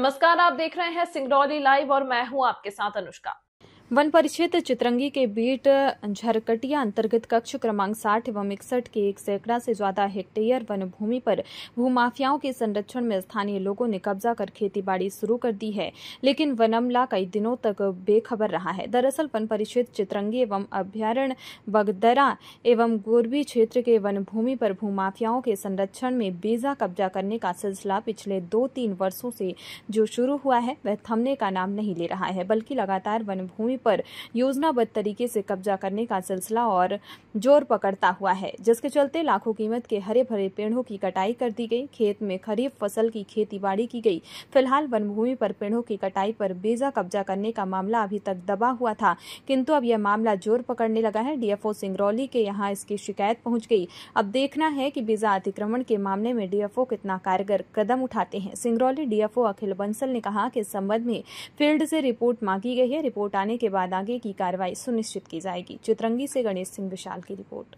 नमस्कार आप देख रहे हैं सिंगरौली लाइव और मैं हूं आपके साथ अनुष्का वन परिक्षेत्र चित्रंगी के बीट झरकटिया अंतर्गत कक्ष क्रमांक साठ एवं इकसठ के एक सैकड़ा से ज्यादा हेक्टेयर वन भूमि पर भूमाफियाओं के संरक्षण में स्थानीय लोगों ने कब्जा कर खेतीबाड़ी शुरू कर दी है लेकिन वन अमला कई दिनों तक बेखबर रहा है दरअसल वन परिक्षेत्र चित्रंगी एवं अभ्यारण्य बगदरा एवं गोरबी क्षेत्र के वन भूमि पर भूमाफियाओं के संरक्षण में बेजा कब्जा करने का सिलसिला पिछले दो तीन वर्षो से जो शुरू हुआ है वह थमने का नाम नहीं ले रहा है बल्कि लगातार वन भूमि पर योजनाबद्ध तरीके से कब्जा करने का सिलसिला और जोर पकड़ता हुआ है जिसके चलते लाखों कीमत के हरे भरे पेड़ों की कटाई कर दी गई खेत में खरीफ फसल की खेती बाड़ी की गई फिलहाल वनभूमि पर पेड़ों की कटाई पर बेजा कब्जा करने का मामला अभी तक दबा हुआ था किंतु अब यह मामला जोर पकड़ने लगा है डीएफओ सिंगरौली के यहाँ इसकी शिकायत पहुंच गई अब देखना है कि बीजा अतिक्रमण के मामले में डीएफओ कितना कारगर कदम उठाते हैं सिंगरौली डीएफओ अखिल बंसल ने कहा कि इस संबंध में फील्ड से रिपोर्ट मांगी गई है रिपोर्ट आने के बाद आगे की कार्रवाई सुनिश्चित की जाएगी चित्रंगी से गणेश सिंह विशाल की रिपोर्ट